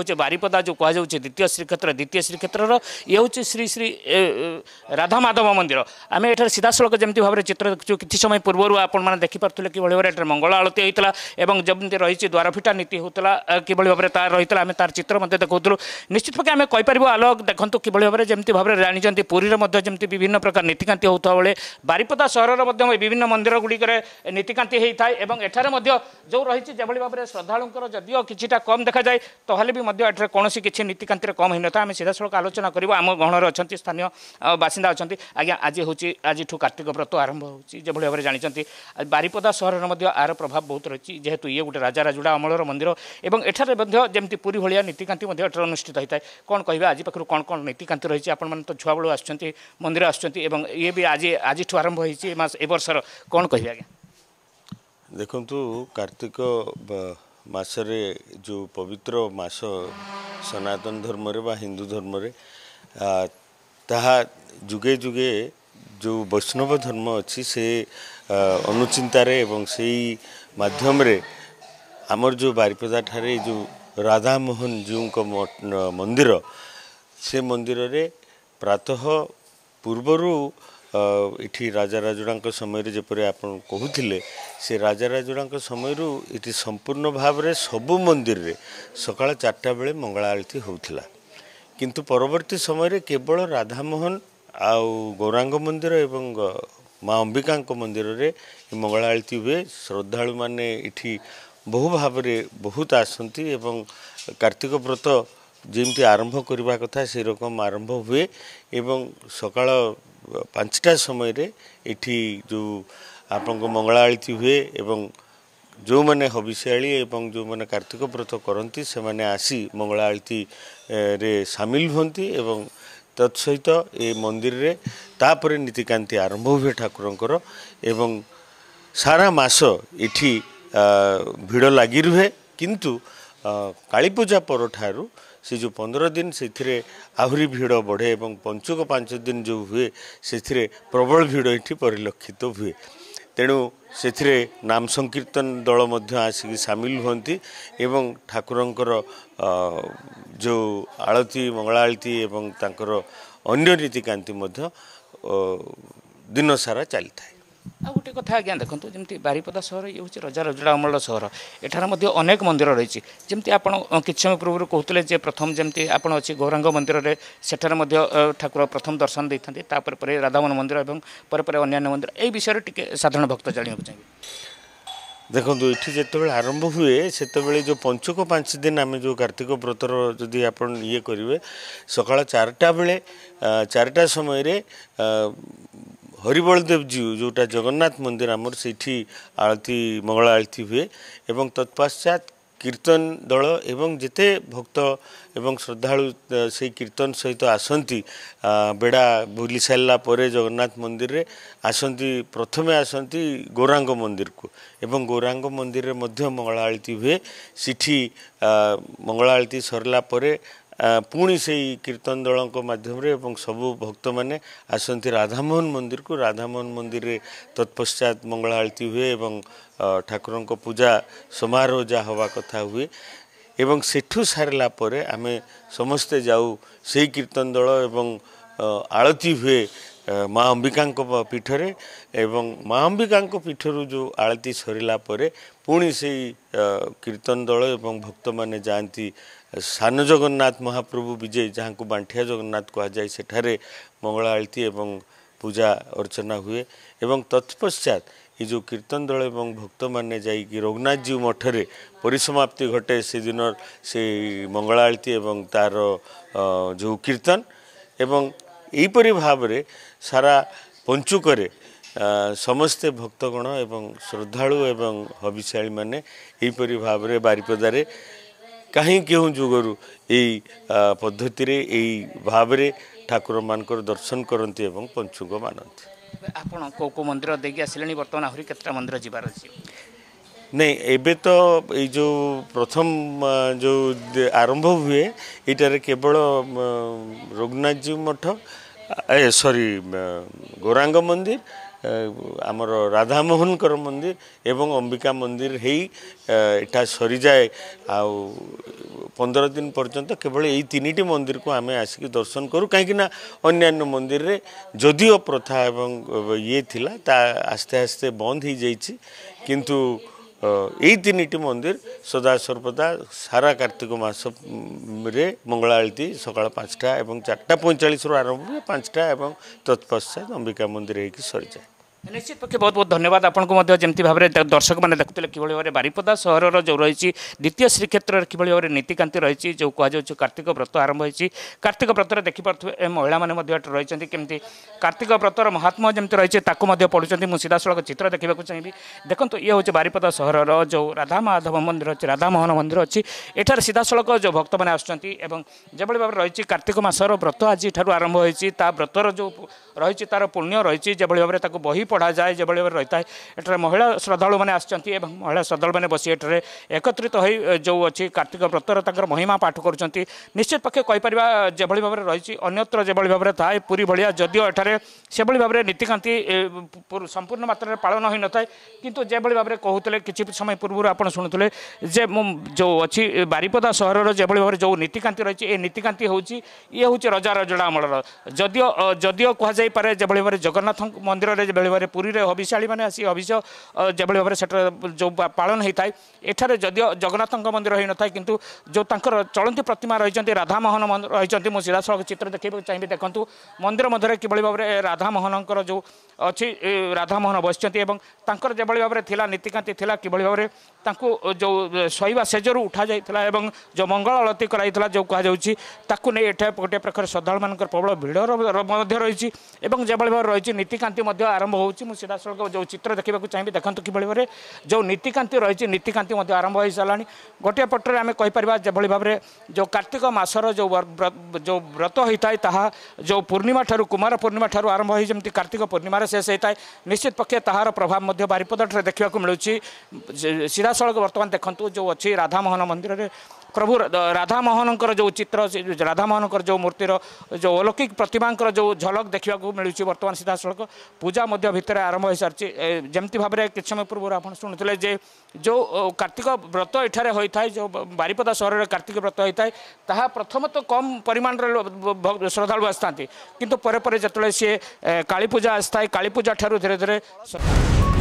হচ্ছে বারিপদা যে কুযাচ্ছে দ্বিতীয় শ্রীক্ষেত্র দ্বিতীয় শ্রীক্ষেত্রর ইয়ে হচ্ছে শ্রী শ্রী রাধা মাধব মন্দির আমি এটার সিধাসলখ যেমন ভাবে চিত্র দেখছি কিছু সময় পূর্ব আপনার দেখিপারে কিভাবে ভাবে এটার মঙ্গল আলতি হয়েছিল এবং যেমন রয়েছে দ্বারফিটা নীতি হোলা কিভাবে ভাবে তার রয়েছে আমি তার চিত্র মধ্যে দেখুলু নিশ্চিত পক্ষে আমি কইপার আলোক দেখুন কিভাবে ভাবে যেমন ভাবে জাঁচান পুরীর মধ্যে যেমি বিভিন্ন প্রকার নীতিকান্তি হোক বেড়ে বারিপদা সহরের মধ্যে বিভিন্ন মন্দিরগুলিকে নীতিকান্তি হয়ে থাকে এবং এখানে মধ্যে যে রয়েছে যেভাবে ভাবে শ্রদ্ধাঙ্কর যদিও কিছুটা কম দেখা যায় তাহলে বি ମଧ୍ୟ ଏଠାରେ କୌଣସି କିଛି ନୀତିକାନ୍ତିରେ କମ୍ ହୋଇନଥାଏ ଆମେ ସିଧାସଳଖ ଆଲୋଚନା କରିବା ଆମ ଗହଣରେ ଅଛନ୍ତି ସ୍ଥାନୀୟ ବାସିନ୍ଦା ଅଛନ୍ତି ଆଜ୍ଞା ଆଜି ହେଉଛି ଆଜିଠୁ କାର୍ତ୍ତିକ ବ୍ରତ ଆରମ୍ଭ ହେଉଛି ଯେଭଳି ଭାବରେ ଜାଣିଛନ୍ତି ବାରିପଦା ସହରରେ ମଧ୍ୟ ଏହାର ପ୍ରଭାବ ବହୁତ ରହିଛି ଯେହେତୁ ଇଏ ଗୋଟେ ରାଜା ରାଜୁଡ଼ା ଅମଳର ମନ୍ଦିର ଏବଂ ଏଠାରେ ମଧ୍ୟ ଯେମିତି ପୁରୀ ଭଳିଆ ନୀତିକାନ୍ତି ମଧ୍ୟ ଏଠାରେ ଅନୁଷ୍ଠିତ ହୋଇଥାଏ କ'ଣ କହିବେ ଆଜି ପାଖରୁ କ'ଣ କ'ଣ ନୀତିକାନ୍ତି ରହିଛି ଆପଣମାନେ ତ ଛୁଆବେଳୁ ଆସୁଛନ୍ତି ମନ୍ଦିର ଆସୁଛନ୍ତି ଏବଂ ଇଏ ବି ଆଜି ଆଜିଠୁ ଆରମ୍ଭ ହୋଇଛି ଏ ମାସ ଏ ବର୍ଷର କ'ଣ କହିବେ ଆଜ୍ଞା ଦେଖନ୍ତୁ କାର୍ତ୍ତିକ ମାସରେ ଯେଉଁ ପବିତ୍ର ମାସ ସନାତନ ଧର୍ମରେ ବା ହିନ୍ଦୁ ଧର୍ମରେ ତାହା ଯୁଗେ ଯୁଗେ ଯେଉଁ ବୈଷ୍ଣବ ଧର୍ମ ଅଛି ସେ ଅନୁଚିନ୍ତାରେ ଏବଂ ସେଇ ମାଧ୍ୟମରେ ଆମର ଯେଉଁ ବାରିପଦା ଠାରେ ଯେଉଁ ରାଧାମୋହନ ଜୀଉଙ୍କ ମନ୍ଦିର ସେ ମନ୍ଦିରରେ ପ୍ରାତଃ ପୂର୍ବରୁ ଏଠି ରାଜା ରାଜୁଡ଼ାଙ୍କ ସମୟରେ ଯେପରି ଆପଣ କହୁଥିଲେ ସେ ରାଜା ରାଜୁଡ଼ାଙ୍କ ସମୟରୁ ଏଠି ସମ୍ପୂର୍ଣ୍ଣ ଭାବରେ ସବୁ ମନ୍ଦିରରେ ସକାଳ ଚାରିଟା ବେଳେ ମଙ୍ଗଳା ଆଳତୀ ହେଉଥିଲା କିନ୍ତୁ ପରବର୍ତ୍ତୀ ସମୟରେ କେବଳ ରାଧାମୋହନ ଆଉ ଗୌରାଙ୍ଗ ମନ୍ଦିର ଏବଂ ମା ଅମ୍ବିକାଙ୍କ ମନ୍ଦିରରେ ମଙ୍ଗଳା ଆଳତୀ ହୁଏ ଶ୍ରଦ୍ଧାଳୁମାନେ ଏଠି ବହୁ ଭାବରେ ବହୁତ ଆସନ୍ତି ଏବଂ କାର୍ତ୍ତିକ ବ୍ରତ ଯେମିତି ଆରମ୍ଭ କରିବା କଥା ସେ ରକମ ଆରମ୍ଭ ହୁଏ ଏବଂ ସକାଳ ପାଞ୍ଚଟା ସମୟରେ ଏଠି ଯେଉଁ ଆପଣଙ୍କ ମଙ୍ଗଳା ଆଳତି ହୁଏ ଏବଂ ଯେଉଁମାନେ ହବିଷ୍ୟାଳି ଏବଂ ଯେଉଁମାନେ କାର୍ତ୍ତିକ ବ୍ରତ କରନ୍ତି ସେମାନେ ଆସି ମଙ୍ଗଳା ଆଳତିରେ ସାମିଲ ହୁଅନ୍ତି ଏବଂ ତତ୍ସହିତ ଏ ମନ୍ଦିରରେ ତାପରେ ନୀତିକାନ୍ତି ଆରମ୍ଭ ହୁଏ ଠାକୁରଙ୍କର ଏବଂ ସାରା ମାସ ଏଠି ଭିଡ଼ ଲାଗି ରୁହେ କିନ୍ତୁ କାଳୀପୂଜା ପରଠାରୁ ସେ ଯେଉଁ ପନ୍ଦର ଦିନ ସେଥିରେ ଆହୁରି ଭିଡ଼ ବଢ଼େ ଏବଂ ପଞ୍ଚୁକ ପାଞ୍ଚ ଦିନ ଯେଉଁ ହୁଏ ସେଥିରେ ପ୍ରବଳ ଭିଡ଼ ଏଠି ପରିଲକ୍ଷିତ ହୁଏ ତେଣୁ ସେଥିରେ ନାମ ସଂକୀର୍ତ୍ତନ ଦଳ ମଧ୍ୟ ଆସିକି ସାମିଲ ହୁଅନ୍ତି ଏବଂ ଠାକୁରଙ୍କର ଯେଉଁ ଆଳତି ମଙ୍ଗଳା ଆଳତି ଏବଂ ତାଙ୍କର ଅନ୍ୟ ନୀତିକାନ୍ତି ମଧ୍ୟ ଦିନସାରା ଚାଲିଥାଏ ଆଉ ଗୋଟେ କଥା ଆଜ୍ଞା ଦେଖନ୍ତୁ ଯେମିତି ବାରିପଦା ସହର ଇଏ ହେଉଛି ରଜା ରଜଡ଼ା ଅମଳ ସହର ଏଠାରେ ମଧ୍ୟ ଅନେକ ମନ୍ଦିର ରହିଛି ଯେମିତି ଆପଣ କିଛି ସମୟ ପୂର୍ବରୁ କହୁଥିଲେ ଯେ ପ୍ରଥମ ଯେମିତି ଆପଣ ଅଛି ଗୌରାଙ୍ଗ ମନ୍ଦିରରେ ସେଠାରେ ମଧ୍ୟ ଠାକୁର ପ୍ରଥମ ଦର୍ଶନ ଦେଇଥାନ୍ତି ତାପରେ ପରେ ରାଧାମନ ମନ୍ଦିର ଏବଂ ପରେ ପରେ ଅନ୍ୟାନ୍ୟ ମନ୍ଦିର ଏହି ବିଷୟରେ ଟିକେ ସାଧାରଣ ଭକ୍ତ ଜାଣିବାକୁ ଚାହିଁବେ ଦେଖନ୍ତୁ ଏଠି ଯେତେବେଳେ ଆରମ୍ଭ ହୁଏ ସେତେବେଳେ ଯେଉଁ ପଞ୍ଚୁକ ପାଞ୍ଚ ଦିନ ଆମେ ଯେଉଁ କାର୍ତ୍ତିକ ବ୍ରତର ଯଦି ଆପଣ ଇଏ କରିବେ ସକାଳ ଚାରିଟା ବେଳେ ଚାରିଟା ସମୟରେ ହରିବଳଦେବ ଜୀଉ ଯେଉଁଟା ଜଗନ୍ନାଥ ମନ୍ଦିର ଆମର ସେଇଠି ଆଳତି ମଙ୍ଗଳା ଆଳତି ହୁଏ ଏବଂ ତତ୍ପଶ୍ଚାତ କୀର୍ତ୍ତନ ଦଳ ଏବଂ ଯେତେ ଭକ୍ତ ଏବଂ ଶ୍ରଦ୍ଧାଳୁ ସେଇ କୀର୍ତ୍ତନ ସହିତ ଆସନ୍ତି ବେଡ଼ା ବୁଲି ସାରିଲା ପରେ ଜଗନ୍ନାଥ ମନ୍ଦିରରେ ଆସନ୍ତି ପ୍ରଥମେ ଆସନ୍ତି ଗୌରାଙ୍ଗ ମନ୍ଦିରକୁ ଏବଂ ଗୌରାଙ୍ଗ ମନ୍ଦିରରେ ମଧ୍ୟ ମଙ୍ଗଳା ଆଳତି ହୁଏ ସେଠି ମଙ୍ଗଳା ଆଳତି ସରିଲା ପରେ ପୁଣି ସେଇ କୀର୍ତ୍ତନ ଦଳଙ୍କ ମାଧ୍ୟମରେ ଏବଂ ସବୁ ଭକ୍ତମାନେ ଆସନ୍ତି ରାଧାମୋହନ ମନ୍ଦିରକୁ ରାଧାମୋହନ ମନ୍ଦିରରେ ତତ୍ପଶ୍ଚାତ ମଙ୍ଗଳା ଆଳତି ହୁଏ ଏବଂ ଠାକୁରଙ୍କ ପୂଜା ସମାରୋହ ଯାହା ହେବା କଥା ହୁଏ ଏବଂ ସେଠୁ ସାରିଲା ପରେ ଆମେ ସମସ୍ତେ ଯାଉ ସେଇ କୀର୍ତ୍ତନ ଦଳ ଏବଂ ଆଳତି ହୁଏ ମା ଅମ୍ବିକାଙ୍କ ପୀଠରେ ଏବଂ ମା ଅମ୍ବିକାଙ୍କ ପୀଠରୁ ଯେଉଁ ଆଳତି ସରିଲା ପରେ ପୁଣି ସେଇ କୀର୍ତ୍ତନ ଦଳ ଏବଂ ଭକ୍ତମାନେ ଯାଆନ୍ତି ସାନ ଜଗନ୍ନାଥ ମହାପ୍ରଭୁ ବିଜୟ ଯାହାଙ୍କୁ ବାଣ୍ଠିଆ ଜଗନ୍ନାଥ କୁହାଯାଏ ସେଠାରେ ମଙ୍ଗଳା ଆଳତି ଏବଂ ପୂଜା ଅର୍ଚ୍ଚନା ହୁଏ ଏବଂ ତତ୍ପଶ୍ଚାତ୍ ଏ ଯେଉଁ କୀର୍ତ୍ତନ ଦଳ ଏବଂ ଭକ୍ତମାନେ ଯାଇକି ରଘୁନାଥଜୀଉ ମଠରେ ପରିସମାପ୍ତି ଘଟେ ସେଦିନ ସେଇ ମଙ୍ଗଳା ଆଳତି ଏବଂ ତା'ର ଯେଉଁ କୀର୍ତ୍ତନ ଏବଂ ଏହିପରି ଭାବରେ ସାରା ପଞ୍ଚୁକରେ ସମସ୍ତେ ଭକ୍ତଗଣ ଏବଂ ଶ୍ରଦ୍ଧାଳୁ ଏବଂ ହବିଷ୍ୟାଳୀମାନେ ଏହିପରି ଭାବରେ ବାରିପଦାରେ କାହିଁକି କେଉଁ ଯୁଗରୁ ଏଇ ପଦ୍ଧତିରେ ଏଇ ଭାବରେ ଠାକୁରମାନଙ୍କର ଦର୍ଶନ କରନ୍ତି ଏବଂ ପଞ୍ଚୁଙ୍ଗ ମାନନ୍ତି ଆପଣ କେଉଁ କେଉଁ ମନ୍ଦିର ଦେଇକି ଆସିଲେଣି ବର୍ତ୍ତମାନ ଆହୁରି କେତେଟା ମନ୍ଦିର ଯିବାର ଅଛି ନାଇଁ ଏବେ ତ ଏଇ ଯେଉଁ ପ୍ରଥମ ଯେଉଁ ଆରମ୍ଭ ହୁଏ ଏଇଟାରେ କେବଳ ରଘୁନାଥଜୀ ମଠ ଏ ସରି ଗୌରାଙ୍ଗ ମନ୍ଦିର ଆମର ରାଧାମୋହନଙ୍କର ମନ୍ଦିର ଏବଂ ଅମ୍ବିକା ମନ୍ଦିର ହେଇ ଏଠା ସରିଯାଏ ଆଉ ପନ୍ଦର ଦିନ ପର୍ଯ୍ୟନ୍ତ କେବଳ ଏଇ ତିନିଟି ମନ୍ଦିରକୁ ଆମେ ଆସିକି ଦର୍ଶନ କରୁ କାହିଁକିନା ଅନ୍ୟାନ୍ୟ ମନ୍ଦିରରେ ଯଦିଓ ପ୍ରଥା ଏବଂ ଇଏ ଥିଲା ତା ଆସ୍ତେ ଆସ୍ତେ ବନ୍ଦ ହେଇଯାଇଛି କିନ୍ତୁ এই তিনটি মন্দির সদা সর্বদা সারা কার্তিক মাসরে মঙ্গলা আলতি সকাল পাঁচটা এবং চারটা পঁয়চাশ আরম্ভ পাঁচটা এবং তৎপশ্চাৎ অম্বিকা মন্দির হয়েকি সরিযায় নিশ্চিত পক্ষে বহুত বহুত ধন্যবাদ আপনার যেমি ভাবে দর্শক মানে দেখুলে কিভাবে ভাবে বারিপদা সহরর যে রয়েছে দ্বিতীয় শ্রীক্ষেত্রের কিভাবে ভাবে নীতিকান্তি রয়েছে যে কুযাচ্ছে কার্তিক ব্রত আরম্ভ হয়েছে কার্তিক ব্রতরে দেখিপারে মহিলা মানে এটি রয়েছেন কেমি কার্তিক ব্রতর মহাত্ম যেমি রয়েছে তাকে পড়ুছেন মু সিধাসলখ চিত্র দেখা চাইবি দেখুন ইয়ে হচ্ছে বারিপদা সহরর যে রাধা মাধব মন্দির অনেক রাধামোহন মন্দির অনেক এঠার সিধাসলখ যে ভক্ত মানে আসছেন এবং যেভাবে ভাবে রয়েছে কার্তিক মাসর ব্রত আজ এঠার আরম্ভ হয়েছে তা ব্রতর যে ରହିଛି ତା'ର ପୁଣ୍ୟ ରହିଛି ଯେଭଳି ଭାବରେ ତାକୁ ବହି ପଢ଼ାଯାଏ ଯେଭଳି ଭାବରେ ରହିଥାଏ ଏଠାରେ ମହିଳା ଶ୍ରଦ୍ଧାଳୁମାନେ ଆସିଛନ୍ତି ଏବଂ ମହିଳା ଶ୍ରଦ୍ଧାଳୁମାନେ ବସି ଏଠାରେ ଏକତ୍ରିତ ହୋଇ ଯେଉଁ ଅଛି କାର୍ତ୍ତିକ ବ୍ରତର ତାଙ୍କର ମହିମା ପାଠ କରୁଛନ୍ତି ନିଶ୍ଚିତ ପକ୍ଷେ କହିପାରିବା ଯେଭଳି ଭାବରେ ରହିଛି ଅନ୍ୟତ୍ର ଯେଭଳି ଭାବରେ ଥାଏ ପୁରୀ ଭଳିଆ ଯଦିଓ ଏଠାରେ ସେଭଳି ଭାବରେ ନୀତିକାନ୍ତି ସମ୍ପୂର୍ଣ୍ଣ ମାତ୍ରାରେ ପାଳନ ହୋଇନଥାଏ କିନ୍ତୁ ଯେଭଳି ଭାବରେ କହୁଥିଲେ କିଛି ସମୟ ପୂର୍ବରୁ ଆପଣ ଶୁଣୁଥିଲେ ଯେ ମୁଁ ଯେଉଁ ଅଛି ବାରିପଦା ସହରର ଯେଭଳି ଭାବରେ ଯେଉଁ ନୀତିକାନ୍ତି ରହିଛି ଏ ନୀତିକାନ୍ତି ହେଉଛି ଇଏ ହେଉଛି ରଜା ରଜଡ଼ା ଅମଳର ଯଦିଓ ଯଦିଓ କୁହାଯାଏ ହୋଇପାରେ ଯେଭଳି ଭାବରେ ଜଗନ୍ନାଥ ମନ୍ଦିରରେ ଯେଭଳି ଭାବରେ ପୁରୀରେ ହବିଶାଳୀମାନେ ଆସି ହବିଷ ଯେଭଳି ଭାବରେ ସେଠାରେ ଯେଉଁ ପାଳନ ହୋଇଥାଏ ଏଠାରେ ଯଦିଓ ଜଗନ୍ନାଥଙ୍କ ମନ୍ଦିର ହୋଇନଥାଏ କିନ୍ତୁ ଯେଉଁ ତାଙ୍କର ଚଳନ୍ତି ପ୍ରତିମା ରହିଛନ୍ତି ରାଧାମୋହନ ରହିଛନ୍ତି ମୁଁ ସିଧାସଳଖ ଚିତ୍ର ଦେଖେଇବାକୁ ଚାହିଁବି ଦେଖନ୍ତୁ ମନ୍ଦିର ମଧ୍ୟରେ କିଭଳି ଭାବରେ ରାଧାମୋହନଙ୍କର ଯେଉଁ ଅଛି ରାଧାମୋହନ ବସିଛନ୍ତି ଏବଂ ତାଙ୍କର ଯେଭଳି ଭାବରେ ଥିଲା ନୀତିକାନ୍ତି ଥିଲା କିଭଳି ଭାବରେ ତାଙ୍କୁ ଯେଉଁ ଶୋଇବା ସେଜରୁ ଉଠାଯାଇଥିଲା ଏବଂ ଯେଉଁ ମଙ୍ଗଳ ଆଳତି କରାଯାଇଥିଲା ଯେଉଁ କୁହାଯାଉଛି ତାକୁ ନେଇ ଏଠାରେ ଗୋଟିଏ ପ୍ରକାର ଶ୍ରଦ୍ଧାଳୁମାନଙ୍କର ପ୍ରବଳ ଭିଡ଼ ମଧ୍ୟ ରହିଛି एभरि भएर रहति आरम्भ हुन्छ सिधासँग जो चित्र देखेको चाहिँ देखा किभल भएर जो नीतिकाइतिरम्भार गोटा पटर आम कार्तिक मास र जो जो व्रत जो पूर्णिमा कुमार पूर्णिमा ठुलो आरम्भी कार्तिक पूर्णिमार शेष है निश्चित पक्ष तहार प्रभाव बारिपदेखि देख्दाखेरि मिल्छ सिधासँग बर्तन देख्नु जो अझ राधामोहन मन्दिर ପ୍ରଭୁ ରାଧାମୋହନଙ୍କର ଯେଉଁ ଚିତ୍ର ରାଧାମୋହନଙ୍କର ଯେଉଁ ମୂର୍ତ୍ତିର ଯେଉଁ ଅଲୌକିକ ପ୍ରତିମାଙ୍କର ଯେଉଁ ଝଲକ ଦେଖିବାକୁ ମିଳୁଛି ବର୍ତ୍ତମାନ ସିଧାସଳଖ ପୂଜା ମଧ୍ୟ ଭିତରେ ଆରମ୍ଭ ହୋଇସାରିଛି ଯେମିତି ଭାବରେ କିଛି ସମୟ ପୂର୍ବରୁ ଆପଣ ଶୁଣୁଥିଲେ ଯେ ଯେଉଁ କାର୍ତ୍ତିକ ବ୍ରତ ଏଠାରେ ହୋଇଥାଏ ଯେଉଁ ବାରିପଦା ସହରରେ କାର୍ତ୍ତିକ ବ୍ରତ ହୋଇଥାଏ ତାହା ପ୍ରଥମତଃ କମ୍ ପରିମାଣରେ ଶ୍ରଦ୍ଧାଳୁ ଆସିଥାନ୍ତି କିନ୍ତୁ ପରେ ପରେ ଯେତେବେଳେ ସିଏ କାଳୀପୂଜା ଆସିଥାଏ କାଳୀପୂଜା ଠାରୁ ଧୀରେ ଧୀରେ